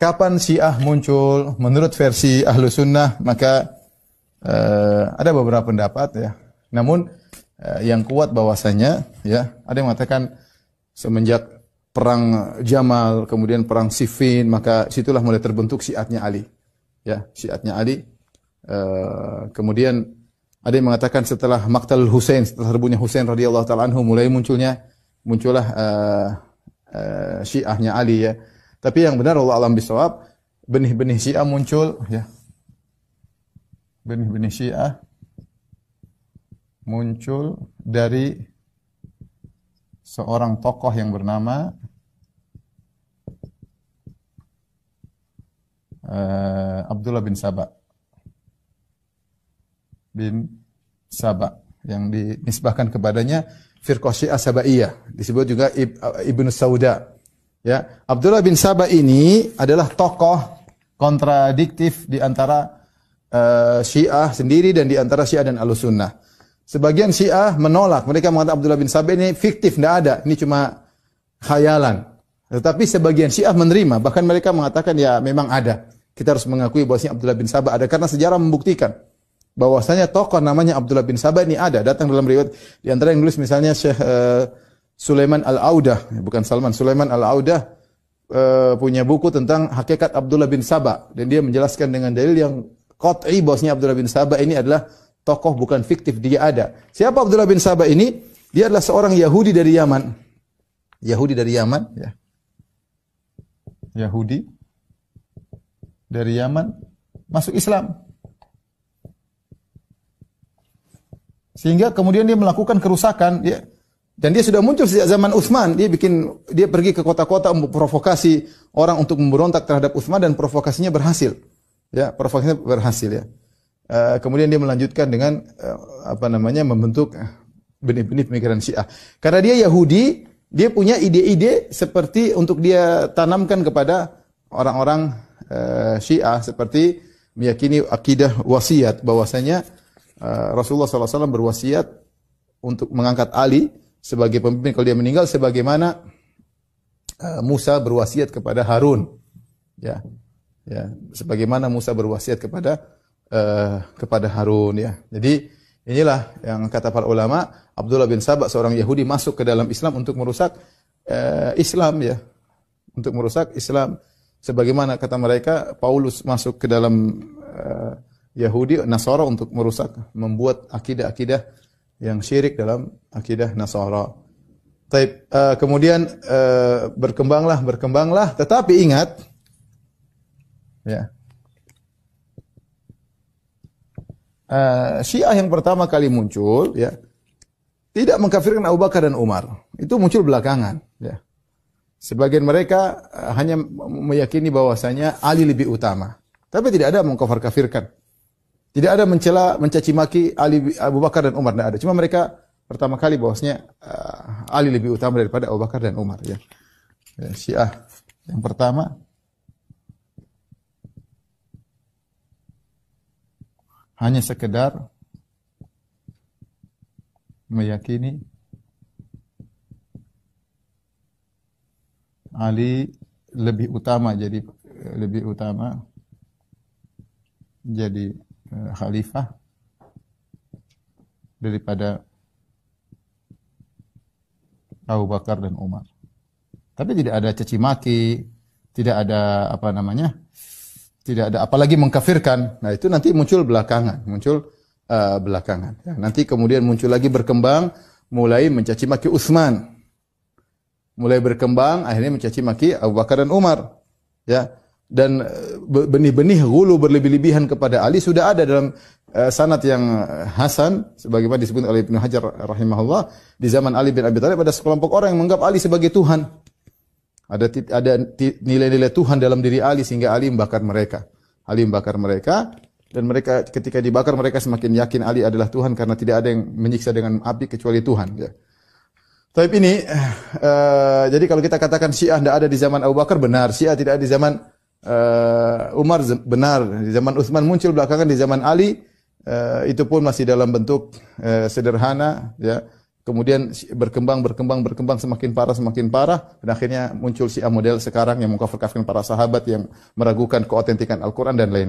kapan Syiah muncul menurut versi Ahlu Sunnah maka uh, ada beberapa pendapat ya. Namun uh, yang kuat bahwasanya ya ada yang mengatakan semenjak perang Jamal kemudian perang Siffin maka situlah mulai terbentuk syiatnya Ali. Ya, syiatnya Ali. uh, kemudian ada yang mengatakan setelah Maktal Hussein setelah terbunuhnya Hussein radhiyallahu taala mulai munculnya muncullah uh, uh, syiahnya Ali ya. Tapi yang benar Allah alam bisawab, benih-benih Syiah muncul ya. Benih-benih Syiah muncul dari seorang tokoh yang bernama uh, Abdullah bin Sabah bin Sabah yang dinisbahkan kepadanya Firqah Syiah Sabaiyah disebut juga Ibnu Sauda Ya, Abdullah bin Sabah ini adalah tokoh kontradiktif di antara uh, Syiah sendiri dan di antara Syiah dan Ahlussunnah. Sebagian Syiah menolak, mereka mengatakan Abdullah bin Sabah ini fiktif, tidak ada, ini cuma khayalan. Tetapi sebagian Syiah menerima, bahkan mereka mengatakan ya memang ada. Kita harus mengakui bahwasanya Abdullah bin Sabah ada karena sejarah membuktikan bahwasanya tokoh namanya Abdullah bin Sabah ini ada. Datang dalam riwayat di antara yang tulis misalnya Syekh uh, Sulaiman Al-Audah, bukan Salman, Sulaiman Al-Audah uh, punya buku tentang hakikat Abdullah bin Sabah dan dia menjelaskan dengan dalil yang kot'i bosnya Abdullah bin Sabah ini adalah tokoh bukan fiktif, dia ada. Siapa Abdullah bin Sabah ini? Dia adalah seorang Yahudi dari Yaman. Yahudi dari Yaman, ya. Yahudi dari Yaman masuk Islam. Sehingga kemudian dia melakukan kerusakan, ya, dan dia sudah muncul sejak zaman Utsman. Dia bikin dia pergi ke kota-kota untuk provokasi orang untuk memberontak terhadap Utsman dan provokasinya berhasil. Ya, provokasinya berhasil ya. Uh, kemudian dia melanjutkan dengan uh, apa namanya membentuk eh, benih-benih pemikiran Syiah. Karena dia Yahudi, dia punya ide-ide seperti untuk dia tanamkan kepada orang-orang uh, Syiah seperti meyakini akidah wasiat bahwasanya uh, Rasulullah SAW berwasiat untuk mengangkat Ali sebagai pemimpin kalau dia meninggal sebagaimana uh, Musa berwasiat kepada Harun. Ya. Ya, sebagaimana Musa berwasiat kepada uh, kepada Harun ya. Jadi inilah yang kata para ulama, Abdullah bin Sabah seorang Yahudi masuk ke dalam Islam untuk merusak uh, Islam ya. Untuk merusak Islam sebagaimana kata mereka Paulus masuk ke dalam uh, Yahudi Nasara untuk merusak membuat akidah-akidah yang syirik dalam akidah Nasara. Taib, uh, kemudian uh, berkembanglah, berkembanglah, tetapi ingat, ya, uh, Syiah yang pertama kali muncul, ya, tidak mengkafirkan Abu Bakar dan Umar. Itu muncul belakangan, ya. Sebagian mereka uh, hanya meyakini bahwasanya Ali lebih utama, tapi tidak ada mengkafir-kafirkan. Tidak ada mencela, mencaci maki Ali Abu Bakar dan Umar tidak ada. Cuma mereka pertama kali bahwasanya uh, Ali lebih utama daripada Abu Bakar dan Umar ya. ya Syiah yang pertama hanya sekedar meyakini Ali lebih utama jadi lebih utama jadi Eh, khalifah daripada Abu Bakar dan Umar. Tapi tidak ada caci maki, tidak ada apa namanya? tidak ada apalagi mengkafirkan. Nah, itu nanti muncul belakangan, muncul uh, belakangan. Ya, nanti kemudian muncul lagi berkembang mulai mencaci maki Utsman. Mulai berkembang akhirnya mencaci maki Abu Bakar dan Umar. Ya dan eh, benih-benih gulu berlebih-lebihan kepada Ali sudah ada dalam uh, eh, sanat yang eh, hasan sebagaimana disebut oleh Ibnu Hajar rahimahullah di zaman Ali bin Abi Thalib ada sekelompok orang yang menganggap Ali sebagai Tuhan. Ada ada nilai-nilai Tuhan dalam diri Ali sehingga Ali membakar mereka. Ali membakar mereka dan mereka ketika dibakar mereka semakin yakin Ali adalah Tuhan karena tidak ada yang menyiksa dengan api kecuali Tuhan ya. Tapi ini uh, jadi kalau kita katakan Syiah tidak ada di zaman Abu Bakar benar, Syiah tidak ada di zaman uh, Umar benar, di zaman Utsman muncul belakangan di zaman Ali uh, itu pun masih dalam bentuk uh, sederhana ya. Kemudian berkembang berkembang berkembang semakin parah semakin parah dan akhirnya muncul si model sekarang yang mengkafir-kafirkan para sahabat yang meragukan keotentikan Al-Qur'an dan lain